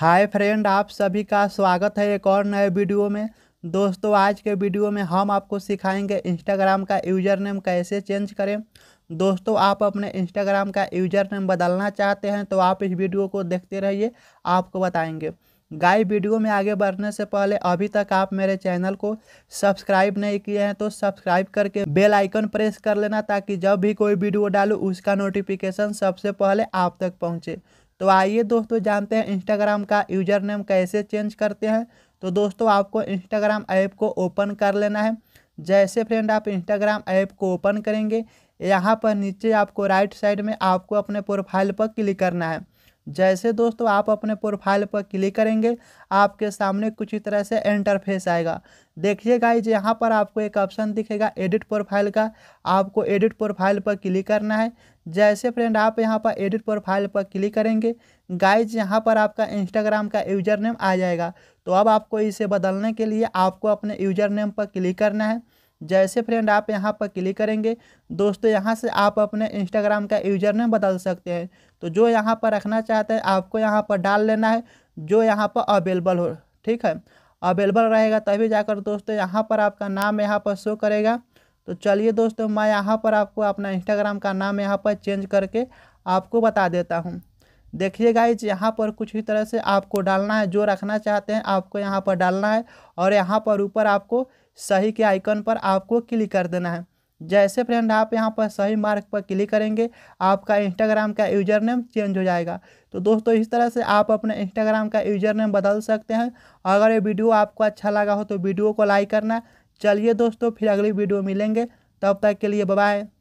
hi friend आप सभी का स्वागत है एक और नए वीडियो में दोस्तों आज के वीडियो में हम आपको सिखाएंगे इंस्टाग्राम का यूज़र नेम कैसे चेंज करें दोस्तों आप अपने इंस्टाग्राम का यूज़र नेम बदलना चाहते हैं तो आप इस वीडियो को देखते रहिए आपको बताएंगे गाय वीडियो में आगे बढ़ने से पहले अभी तक आप मेरे चैनल को सब्सक्राइब नहीं किए हैं तो सब्सक्राइब करके बेल आइकन प्रेस कर लेना ताकि जब भी कोई वीडियो डालूँ उसका नोटिफिकेशन सबसे पहले आप तक पहुँचे तो आइए दोस्तों जानते हैं इंस्टाग्राम का यूजर नेम कैसे चेंज करते हैं तो दोस्तों आपको इंस्टाग्राम ऐप को ओपन कर लेना है जैसे फ्रेंड आप इंस्टाग्राम ऐप को ओपन करेंगे यहाँ पर नीचे आपको राइट साइड में आपको अपने प्रोफाइल पर क्लिक करना है जैसे दोस्तों आप अपने प्रोफाइल पर क्लिक करेंगे आपके सामने कुछ ही तरह से इंटरफेस आएगा देखिए गाइज यहाँ पर आपको एक ऑप्शन दिखेगा एडिट प्रोफाइल का आपको एडिट प्रोफाइल पर क्लिक करना है जैसे फ्रेंड आप यहाँ पर एडिट प्रोफाइल पर क्लिक करेंगे गाइज यहाँ पर आपका इंस्टाग्राम का यूजर नेम आ जाएगा तो अब आपको इसे बदलने के लिए आपको अपने यूजर नेम पर क्लिक करना है जैसे फ्रेंड आप यहाँ पर क्लिक करेंगे दोस्तों यहाँ से आप अपने इंस्टाग्राम का यूजर नेम बदल सकते हैं तो जो यहाँ पर रखना चाहते हैं आपको यहाँ पर डाल लेना है जो यहाँ पर अवेलेबल हो ठीक है अवेलेबल रहेगा तभी जाकर दोस्तों यहाँ पर आपका नाम यहाँ पर शो करेगा तो चलिए दोस्तों मैं यहाँ पर आपको अपना इंस्टाग्राम का नाम यहाँ पर चेंज करके आपको बता देता हूँ देखिए गाइज यहाँ पर कुछ भी तरह से आपको डालना है जो रखना चाहते हैं आपको यहाँ पर डालना है और यहाँ पर ऊपर आपको सही के आइकन पर आपको क्लिक कर देना है जैसे फ्रेंड आप यहाँ पर सही मार्क पर क्लिक करेंगे आपका इंस्टाग्राम का यूजर नेम चेंज हो जाएगा तो दोस्तों इस तरह से आप अपने इंस्टाग्राम का यूजर नेम बदल सकते हैं अगर ये वीडियो आपको अच्छा लगा हो तो वीडियो को लाइक करना चलिए दोस्तों फिर अगली वीडियो मिलेंगे तब तक के लिए बाय